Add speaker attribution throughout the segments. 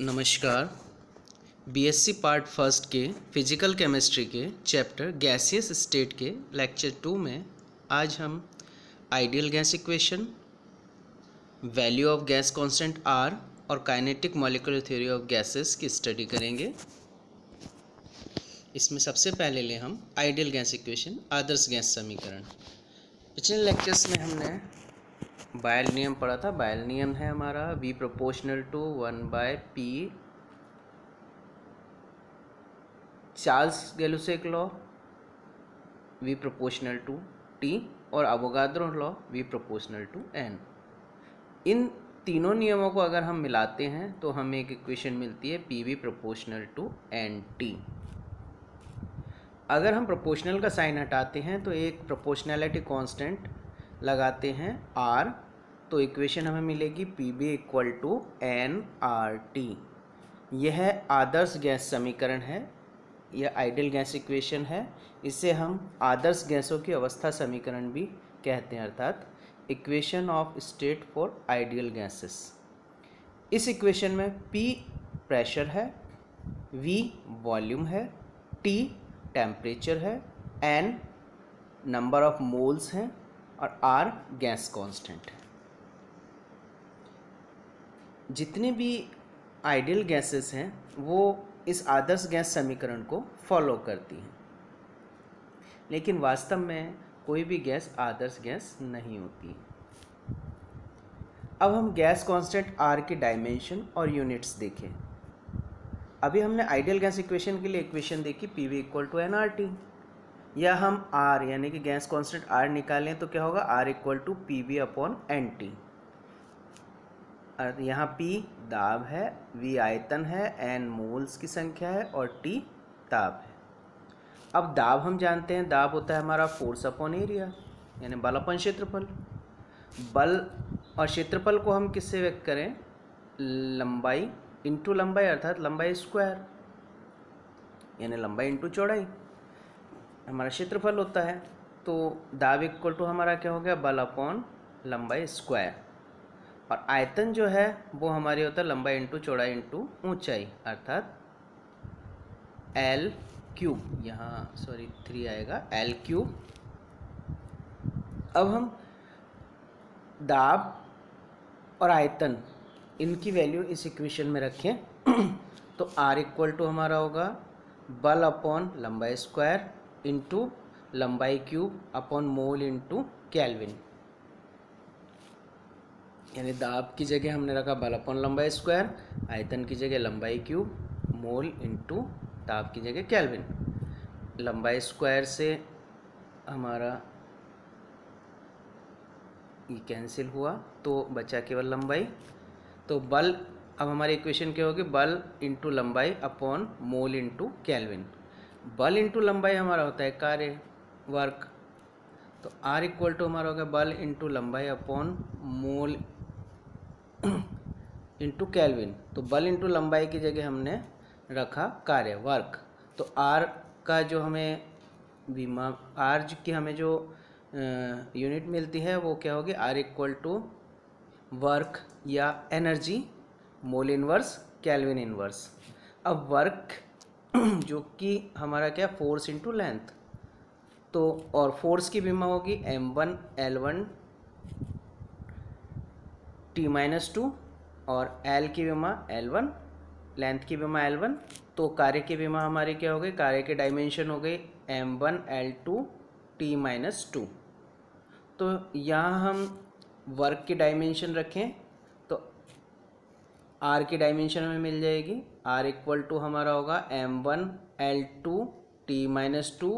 Speaker 1: नमस्कार BSc part first के physical chemistry के चैप्टर गैसियस स्टेट के लेक्चर टू में आज हम ideal gas equation value of gas constant R और kinetic molecular theory of gases की स्टडी करेंगे इसमें सबसे पहले ले हम आइडियल गैस इक्वेशन आदर्श गैस समीकरण पिछले लेक्चर्स में हमने बायल नियम पढ़ा था बायल नियम है हमारा V proportional to one by P Charles Gay Lussac law V proportional to T और Avogadro law V proportional to N इन तीनों नियमों को अगर हम मिलाते हैं तो हमें एक इक्वेशन मिलती है P V proportional to N T अगर हम प्रोपोर्शनल का साइन हटाते हैं तो एक प्रोपोर्शनैलिटी कांस्टेंट लगाते हैं आर तो इक्वेशन हमें मिलेगी P V equal to N R T यह आदर्श गैस समीकरण है यह आइडियल गैस इक्वेशन है इसे हम आदर्श गैसों की अवस्था समीकरण भी कहते हैं अर्थात equation of state for ideal gases इस इक्वेशन में पी प्रेशर है वी वॉल्यूम है टी टेम्परेचर है एन नंबर ऑफ मोल्स हैं और आर गैस कांस्टेंट है जितने भी आइडियल गैसेस हैं वो इस आदर्श गैस समीकरण को फॉलो करती हैं लेकिन वास्तव में कोई भी गैस आदर्श गैस नहीं होती अब हम गैस कांस्टेंट आर के डायमेंशन और यूनिट्स देखें अभी हमने आइडियल गैस इक्वेशन के लिए इक्वेशन देखी P V equal to N R T या हम आर यानी कि गैस कांस्टेंट आर निकालें तो क्या होगा R equal to P V upon N T यहाँ P दाब है V आयतन है N मोल्स की संख्या है और T ताप है अब दाब हम जानते हैं दाब होता है हमारा फोर्स अपॉन एरिया यानी बल अपॉन क्षेत्रफल बल और क्षेत्रफल को हम किससे व्यक्त करें लंबाई इंटू लंबाई अर्थात लंबाई स्क्वायर यानी लंबाई इंटू चौड़ाई हमारा क्षेत्रफल होता है तो दाब इक्वल टू हमारा क्या हो गया बल अपॉन लंबाई स्क्वायर और आयतन जो है वो हमारे होता है लंबाई इंटू चौड़ाई इंटू ऊंचाई अर्थात एल क्यूब यहाँ सॉरी थ्री आएगा एल क्यूब अब हम दाब और आयतन इनकी वैल्यू इस इक्वेशन में रखें तो आर इक्वल टू हमारा होगा बल अपॉन लंबाई स्क्वायर इंटू लंबाई cube upon mole into kelvin यानी दाब की जगह हमने रखा बल अपॉन लंबाई स्क्वायर आयतन की जगह लंबाई क्यूब मोल इंटू दाब की जगह कैलविन लंबाई स्क्वायर से हमारा ये कैंसिल हुआ तो बचा केवल लंबाई तो बल अब हमारी इक्वेशन क्या होगी बल इंटू लंबाई अपॉन मोल इंटू कैलविन बल इंटू लंबाई हमारा होता है कार्य वर्क तो आर इक्वल टू हमारा होगा बल इंटू लंबाई अपॉन मोल इंटू कैलविन तो बल इंटू लंबाई की जगह हमने रखा कार्य वर्क तो आर का जो हमें बीमा आर की हमें जो यूनिट मिलती है वो क्या होगी आर इक्वल टू वर्क या energy mole inverse kelvin inverse अब वर्क जो कि हमारा क्या फोर्स इंटू लेंथ तो और फोर्स की बीमा होगी M one L one T minus two और एल की विमा एल वन लेंथ की विमा एल वन तो कार्य की विमा हमारे क्या हो गई कार्य के डायमेंशन हो गई M one L two T minus two तो यहाँ हम वर्क की डायमेंशन रखें तो आर की डायमेंशन हमें मिल जाएगी आर इक्वल टू हमारा होगा M one L two T minus two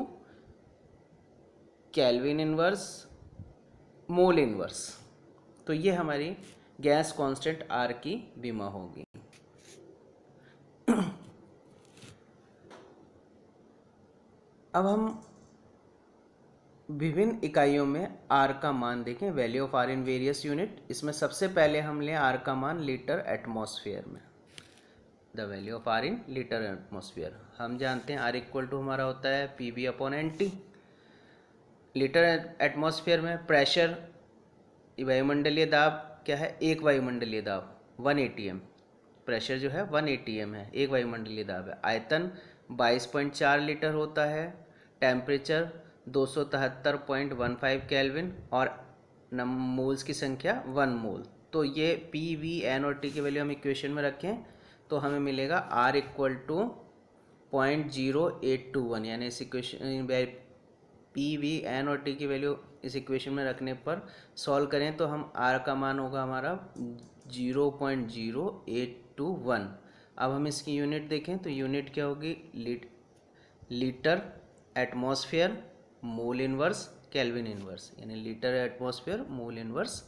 Speaker 1: kelvin inverse mole inverse तो ये हमारी गैस कांस्टेंट आर की बीमा होगी अब हम विभिन्न इकाइयों में आर का मान देखें value of R in various unit इसमें सबसे पहले हम लें आर का मान लीटर एटमॉस्फेयर में the value of R in litre atmosphere हम जानते हैं आर इक्वल टू हमारा होता है P V upon N T litre atmosphere में प्रेशर वायुमंडलीय दाब क्या है एक वायुमंडलीय दाब one A T M pressure जो है वन ए टी एम है एक वायुमंडलीय दाब है आयतन बाईस पॉइंट चार लीटर होता है टेम्परेचर दो सौ तिहत्तर पॉइंट वन फाइव कैलविन और मोल्स की संख्या वन मोल तो ये पी वी एन और टी की वैल्यू हम इक्वेशन में रखें तो हमें मिलेगा R equal to point zero eight two one यानी इस इक्वेशन पी वी एन और टी की वैल्यू इस इक्वेशन में रखने पर सॉल्व करें तो हम आर का मान होगा हमारा zero point zero eight two one अब हम इसकी यूनिट देखें तो यूनिट क्या होगी litre atmosphere mole inverse kelvin inverse यानी litre atmosphere mole inverse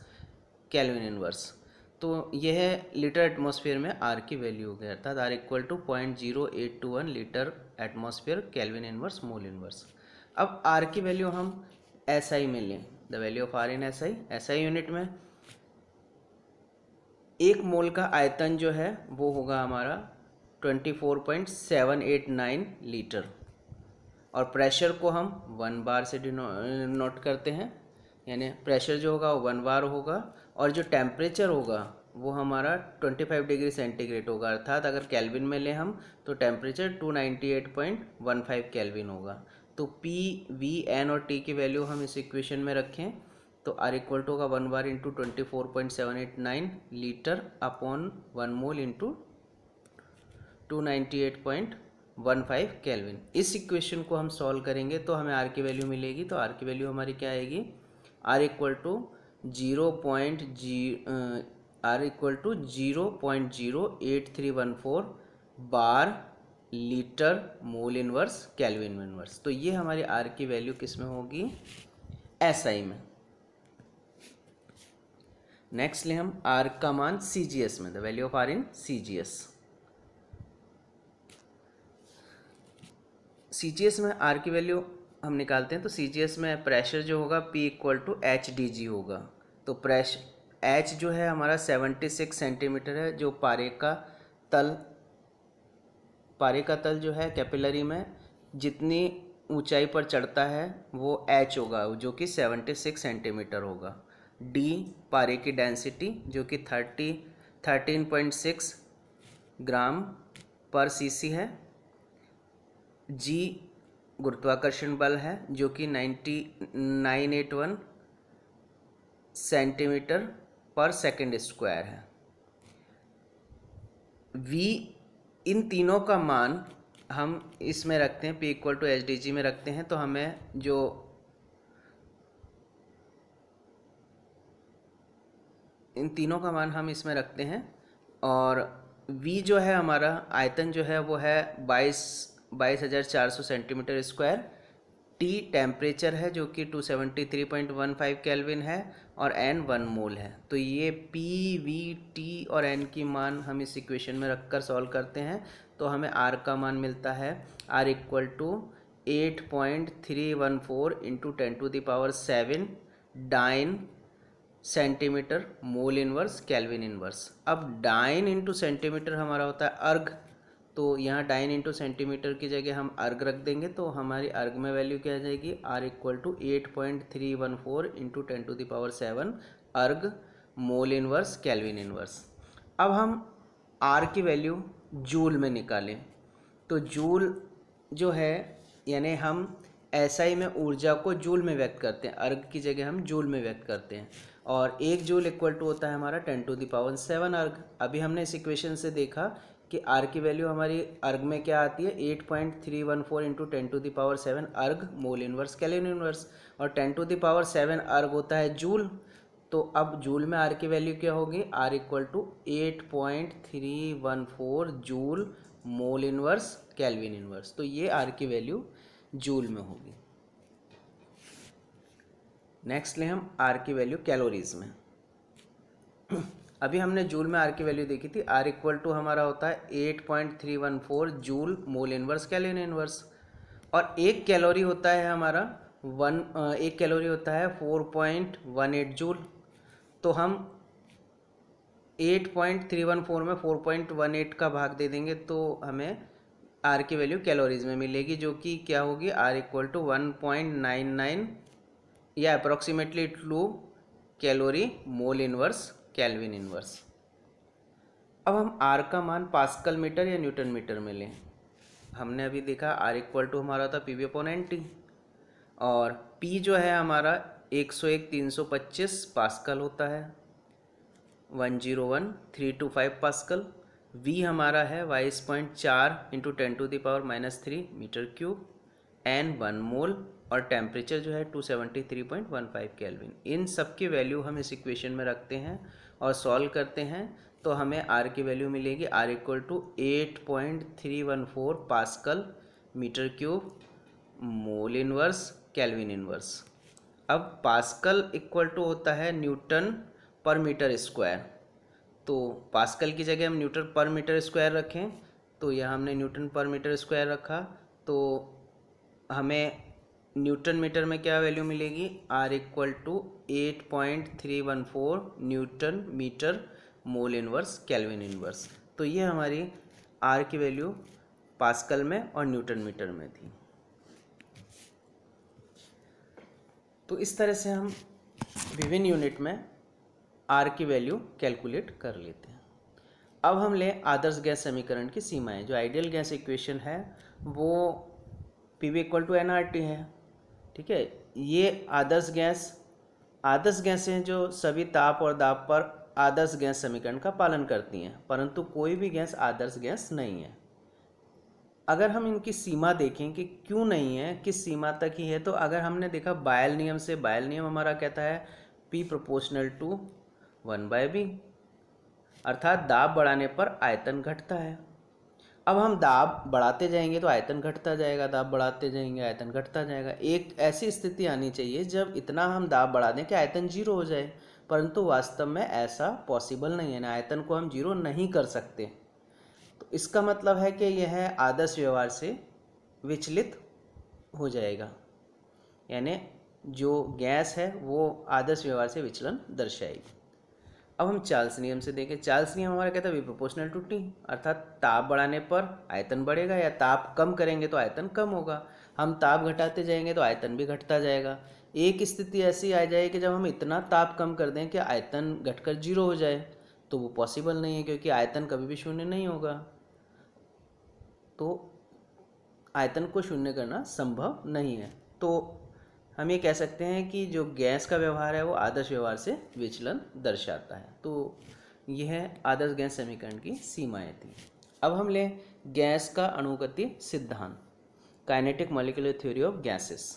Speaker 1: kelvin inverse तो यह लीटर एटमॉस्फेयर में आर की वैल्यू हो गया अर्थात R equal to point zero eight two one litre atmosphere kelvin inverse mole inverse अब आर की वैल्यू हम एस आई में लें the value of R in S I S I unit में एक मोल का आयतन जो है वो होगा हमारा twenty four point seven eight nine litre और प्रेशर को हम वन बार से डिनोट करते हैं यानी प्रेशर जो होगा वो वन बार होगा और जो टेम्परेचर होगा वो हमारा 25 डिग्री सेंटीग्रेड होगा अर्थात अगर कैलविन में लें हम तो टेम्परेचर 298.15 कैलविन होगा तो P, V, N और T की वैल्यू हम इस इक्वेशन में रखें तो आर इक्वल टू होगा one bar into twenty four point seven eight nine litre upon one mole into two ninety eight point one five kelvin इस इक्वेशन को हम सॉल्व करेंगे तो हमें आर की वैल्यू मिलेगी तो आर की वैल्यू हमारी क्या आएगी R equal to zero point जी R equal to zero point zero eight three one four bar litre mole inverse kelvin inverse तो ये हमारी आर की वैल्यू किस में होगी एस SI में नेक्स्ट ले हम आर का मान सी जी एस में the value of R in C G S C G S में आर की वैल्यू हम निकालते हैं तो सी जी एस में प्रेशर जो होगा P equal to H D G होगा तो प्रेशर एच जो है हमारा सेवेंटी सिक्स सेंटीमीटर है जो पारे का तल पारे का तल जो है कैपिलरी में जितनी ऊंचाई पर चढ़ता है वो एच होगा जो कि 76 सेंटीमीटर होगा डी पारे की डेंसिटी जो कि 30 13.6 ग्राम पर सीसी है जी गुरुत्वाकर्षण बल है जो कि 9981 सेंटीमीटर पर सेकंड स्क्वायर है वी इन तीनों का मान हम इसमें रखते हैं P equal to H D G में रखते हैं तो हमें जो इन तीनों का मान हम इसमें रखते हैं और वी जो है हमारा आयतन जो है वो है बाईस बाईस हज़ार चार सौ सेंटीमीटर स्क्वायर टी टेम्परेचर है जो कि 273.15 केल्विन है और एन वन मोल है तो ये पी वी टी और एन की मान हम इस इक्वेशन में रखकर सॉल्व करते हैं तो हमें आर का मान मिलता है R equal to eight point three one four into ten to the power seven dyne centimetre mole inverse kelvin inverse अब डाइन इंटू सेंटीमीटर हमारा होता है अर्घ तो यहाँ डाइन इंटू सेंटीमीटर की जगह हम अर्ग रख देंगे तो हमारी अर्ग में वैल्यू क्या आ जाएगी R equal to eight point three one four into ten to the power seven erg mole inverse kelvin inverse अब हम आर की वैल्यू जूल में निकालें तो जूल जो है यानी हम ऐसा में ऊर्जा को जूल में व्यक्त करते हैं अर्ग की जगह हम जूल में व्यक्त करते हैं और एक जूल इक्वल टू होता है हमारा टेन टू दावर सेवन अर्ग अभी हमने इस इक्वेशन से देखा कि आर की वैल्यू हमारी अर्ग में क्या आती है eight point three one four into ten to the power seven erg mole inverse kelvin inverse और ten to the power seven erg होता है जूल तो अब जूल में आर की वैल्यू क्या होगी R equal to eight point three one four joule mole inverse kelvin inverse तो ये आर की वैल्यू जूल में होगी नेक्स्ट लें हम आर की वैल्यू कैलोरीज में अभी हमने जूल में आर की वैल्यू देखी थी आर इक्वल टू हमारा होता है eight point three one four joule mole inverse calorie inverse और एक कैलोरी होता है हमारा वन एक कैलोरी होता है four point one eight joule तो हम eight point three one four में फोर पॉइंट वन एट का भाग दे देंगे तो हमें आर की वैल्यू कैलोरीज में मिलेगी जो कि क्या होगी R equal to one point nine nine या approximately two calorie mole inverse kelvin inverse अब हम आर का मान पास्कल मीटर या न्यूटन मीटर में लें हमने अभी देखा आर इक्वल टू हमारा था P V upon N T और पी जो है हमारा एक सौ एक तीन सौ पच्चीस पास्कल होता है one zero one three two five pascal V हमारा है बाईस पॉइंट चार into ten to the power minus three metre cube N one mole और टेम्परेचर जो है two seventy three point one five kelvin इन सब की वैल्यू हम इस इक्वेशन में रखते हैं और सॉल्व करते हैं तो हमें आर की वैल्यू मिलेगी R equal to eight point three one four pascal metre cube mole inverse kelvin inverse अब पास्कल इक्वल टू होता है न्यूटन पर मीटर स्क्वायर तो पास्कल की जगह हम न्यूटन पर मीटर स्क्वायर रखें तो यह हमने न्यूटन पर मीटर स्क्वायर रखा तो हमें न्यूटन मीटर में क्या वैल्यू मिलेगी R equal to eight point three one four newton metre mole inverse kelvin inverse तो ये हमारी आर की वैल्यू पास्कल में और न्यूटन मीटर में थी तो इस तरह से हम विभिन्न यूनिट में आर की वैल्यू कैलकुलेट कर लेते हैं अब हम ले आदर्श गैस समीकरण की सीमाएं जो आइडियल गैस इक्वेशन है वो P V equal to N R T है ठीक है ये आदर्श गैस आदर्श गैसें जो सभी ताप और दाब पर आदर्श गैस समीकरण का पालन करती हैं परंतु कोई भी गैस आदर्श गैस नहीं है अगर हम इनकी सीमा देखें कि क्यों नहीं है किस सीमा तक ही है तो अगर हमने देखा बायल नियम से बायल नियम हमारा कहता है P proportional to one by V अर्थात दाब बढ़ाने पर आयतन घटता है अब हम दाब बढ़ाते जाएंगे तो आयतन घटता जाएगा दाब बढ़ाते जाएंगे आयतन घटता जाएगा एक ऐसी स्थिति आनी चाहिए जब इतना हम दाब बढ़ा दें कि आयतन जीरो हो जाए परंतु वास्तव में ऐसा पॉसिबल नहीं है ना आयतन को हम जीरो नहीं कर सकते तो इसका मतलब है कि यह आदर्श व्यवहार से विचलित हो जाएगा यानी जो गैस है वो आदर्श व्यवहार से विचलन दर्शाएगी अब हम चार्ल्स नियम से देखें चार्ल्स नियम हमारा कहता है वी प्रोपोर्शनल टू टी अर्थात ताप बढ़ाने पर आयतन बढ़ेगा या ताप कम करेंगे तो आयतन कम होगा हम ताप घटाते जाएंगे तो आयतन भी घटता जाएगा एक स्थिति ऐसी आ जाए कि जब हम इतना ताप कम कर दें कि आयतन घटकर जीरो हो जाए तो वो पॉसिबल नहीं है क्योंकि आयतन कभी भी शून्य नहीं होगा तो आयतन को शून्य करना संभव नहीं है तो हम ये कह सकते हैं कि जो गैस का व्यवहार है वो आदर्श व्यवहार से विचलन दर्शाता है तो यह है आदर्श गैस समीकरण की सीमाएँ थी अब हम लें गैस का अनुगति सिद्धांत kinetic molecular theory of gases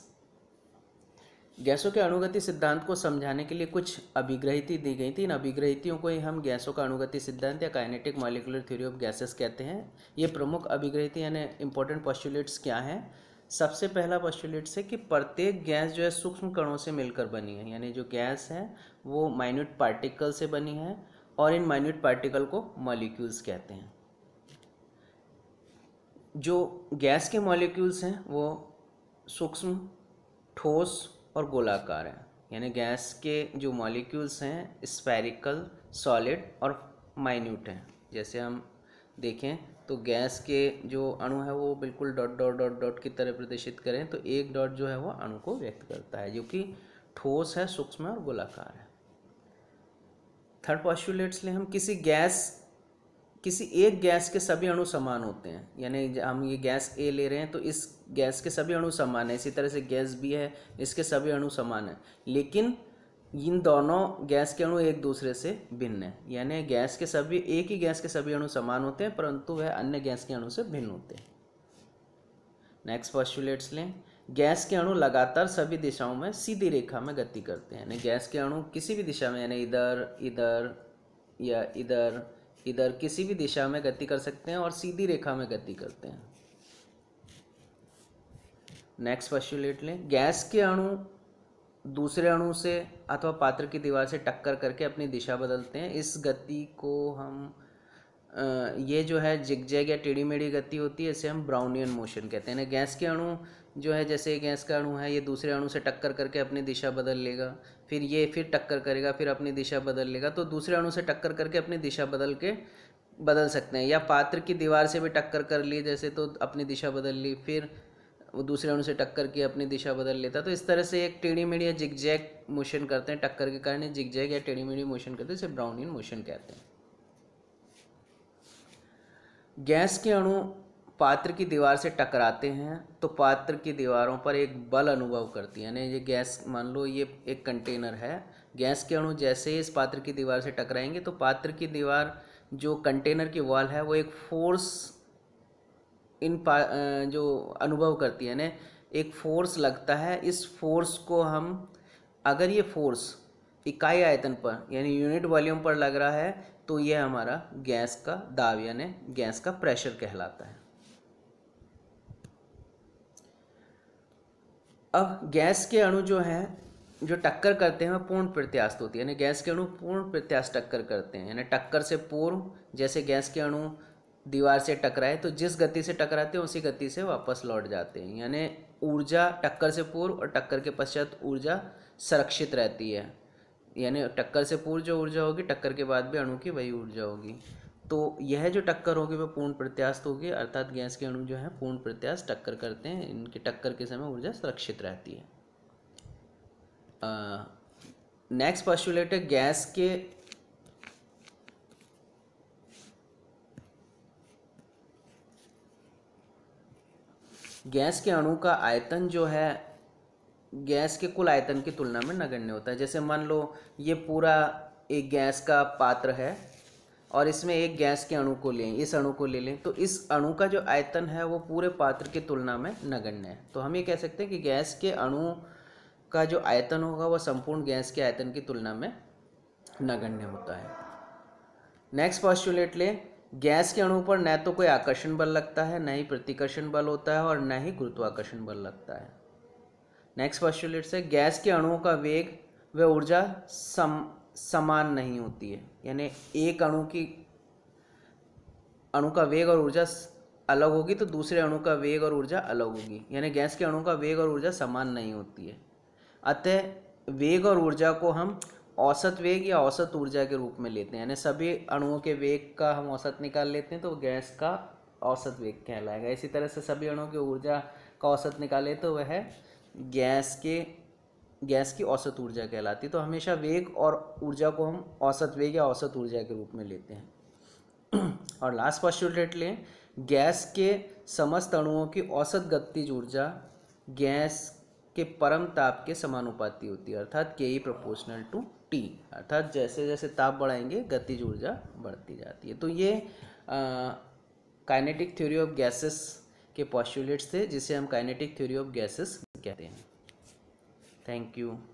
Speaker 1: गैसों के अनुगति सिद्धांत को समझाने के लिए कुछ अभिग्रहिति दी गई थी इन अभिग्रहितियों को ही हम गैसों का अनुगति सिद्धांत या kinetic molecular theory of gases कहते हैं ये प्रमुख अभिग्रहिति यानी इंपॉर्टेंट पॉस्टुलेट्स क्या हैं सबसे पहला पॉस्टुलेट से कि प्रत्येक गैस जो है सूक्ष्म कणों से मिलकर बनी है यानी जो गैस है वो माइन्यूट पार्टिकल से बनी है और इन माइन्यूट पार्टिकल को मॉलिक्यूल्स कहते हैं जो गैस के मॉलिक्यूल्स हैं वो सूक्ष्म ठोस और गोलाकार हैं यानी गैस के जो मॉलिक्यूल्स हैं स्पेरिकल सॉलिड और माइन्यूट हैं जैसे हम देखें तो गैस के जो अणु है वो बिल्कुल डॉट डॉट डॉट डॉट की तरह प्रदर्शित करें तो एक डॉट जो है वो अणु को व्यक्त करता है जो कि ठोस है सूक्ष्म और गोलाकार है थर्ड पॉस्टुलेट्स लें हम किसी गैस किसी एक गैस के सभी अणु समान होते हैं यानी हम ये गैस ए ले रहे हैं तो इस गैस के सभी अणु समान है इसी तरह से गैस बी है इसके सभी अणु समान है लेकिन इन दोनों गैस के अणु एक दूसरे से भिन्न है यानी गैस के सभी एक ही गैस के सभी अणु समान होते हैं परंतु वह अन्य गैस के अणु से भिन्न होते हैं नेक्स्ट पॉस्टुलेट्स लें गैस के अणु लगातार सभी दिशाओं में सीधी रेखा में गति करते हैं यानी गैस के अणु किसी भी दिशा में यानी इधर इधर या इधर इधर किसी भी दिशा में गति कर सकते हैं और सीधी रेखा में गति करते हैं नेक्स्ट पॉस्टुलेट लें गैस के अणु दूसरे अणु से अथवा पात्र की दीवार से टक्कर करके अपनी दिशा बदलते हैं इस गति को हम ये जो है जिगजैग या टेढ़ी मेढ़ी गति होती है इसे हम ब्राउनियन मोशन कहते हैं गैस के अणु जो है जैसे गैस का अणु है ये दूसरे अणु से टक्कर करके अपनी दिशा बदल लेगा फिर ये फिर टक्कर करेगा फिर अपनी दिशा बदल लेगा तो दूसरे अणु से टक्कर करके अपनी दिशा बदल के बदल सकते हैं या पात्र की दीवार से भी टक्कर कर ली जैसे तो अपनी दिशा बदल ली फिर वो दूसरे अणु से टक्कर के अपनी दिशा बदल लेता तो इस तरह से एक टेढ़ी मेढ़ी या जिगजैग मोशन करते हैं टक्कर के कारण जिगजैग या टेढ़ी मेढ़ी मोशन करते हैं इसे ब्राउनियन मोशन कहते हैं गैस के अणु पात्र की दीवार से टकराते हैं तो पात्र की दीवारों पर एक बल अनुभव करती है यानी ये गैस मान लो ये एक कंटेनर है गैस के अणु जैसे ही इस पात्र की दीवार से टकराएंगे तो पात्र की दीवार जो कंटेनर की वॉल है वो एक फोर्स इन जो अनुभव करती है यानी एक फोर्स लगता है इस फोर्स को हम अगर ये फोर्स इकाई आयतन पर यानी यूनिट वॉल्यूम पर लग रहा है तो यह हमारा गैस का दाब यानी गैस का प्रेशर कहलाता है अब गैस के अणु जो हैं जो टक्कर करते हैं वह पूर्ण प्रत्यास्त होती है यानी गैस के अणु पूर्ण प्रत्यास्त टक्कर करते हैं यानी टक्कर से पूर्व जैसे गैस के अणु दीवार से टकराए तो जिस गति से टकराते हैं उसी गति से वापस लौट जाते हैं यानी ऊर्जा टक्कर से पूर्व और टक्कर के पश्चात ऊर्जा संरक्षित रहती है यानी टक्कर से पूर्व जो ऊर्जा होगी टक्कर के बाद भी अणु की वही ऊर्जा होगी तो यह जो टक्कर होगी वह पूर्ण प्रत्यास्त होगी अर्थात गैस के अणु जो है पूर्ण प्रत्यास्त टक्कर करते हैं इनके टक्कर के समय ऊर्जा सुरक्षित रहती है नेक्स्ट पॉस्टुलेट है गैस के गैस के अणु का आयतन जो है गैस के कुल आयतन की तुलना में नगण्य होता है जैसे मान लो ये पूरा एक गैस का पात्र है और इसमें एक गैस के अणु को लें इस अणु को ले लें तो इस अणु का जो आयतन है वो पूरे पात्र की तुलना में नगण्य है तो हम ये कह सकते हैं कि गैस के अणु का जो आयतन होगा वह संपूर्ण गैस के आयतन की तुलना में नगण्य होता है नेक्स्ट पॉस्टुलेट लें गैस के अणु पर न तो कोई आकर्षण बल लगता है न ही प्रतिकर्षण बल होता है और न ही गुरुत्वाकर्षण बल लगता है नेक्स्ट पॉस्टुलेट से गैस के अणुओं का वेग व ऊर्जा सम समान नहीं होती है यानी एक अणु की अणु का वेग और ऊर्जा अलग होगी तो दूसरे अणु का वेग और ऊर्जा अलग होगी यानी गैस के अणु का वेग और ऊर्जा समान नहीं होती है अतः वेग और ऊर्जा को हम औसत वेग या औसत ऊर्जा के रूप में लेते हैं यानी सभी अणुओं के वेग का हम औसत निकाल लेते हैं तो गैस का औसत वेग कहलाएगा इसी तरह से सभी अणुओं की ऊर्जा का औसत निकाले तो वह गैस के गैस की औसत ऊर्जा कहलाती है तो हमेशा वेग और ऊर्जा को हम औसत वेग या औसत ऊर्जा के रूप में लेते हैं और लास्ट पॉस्टुलेट लें गैस के समस्त अणुओं की औसत गतिज ऊर्जा गैस के परम ताप के समानुपाती होती है अर्थात के ई प्रपोर्शनल टू टी अर्थात जैसे जैसे ताप बढ़ाएंगे गतिज ऊर्जा बढ़ती जाती है तो ये काइनेटिक थ्योरी ऑफ गैसेस के पॉस्टुलेट्स थे जिसे हम काइनेटिक थ्योरी ऑफ गैसेस कहते हैं थैंक यू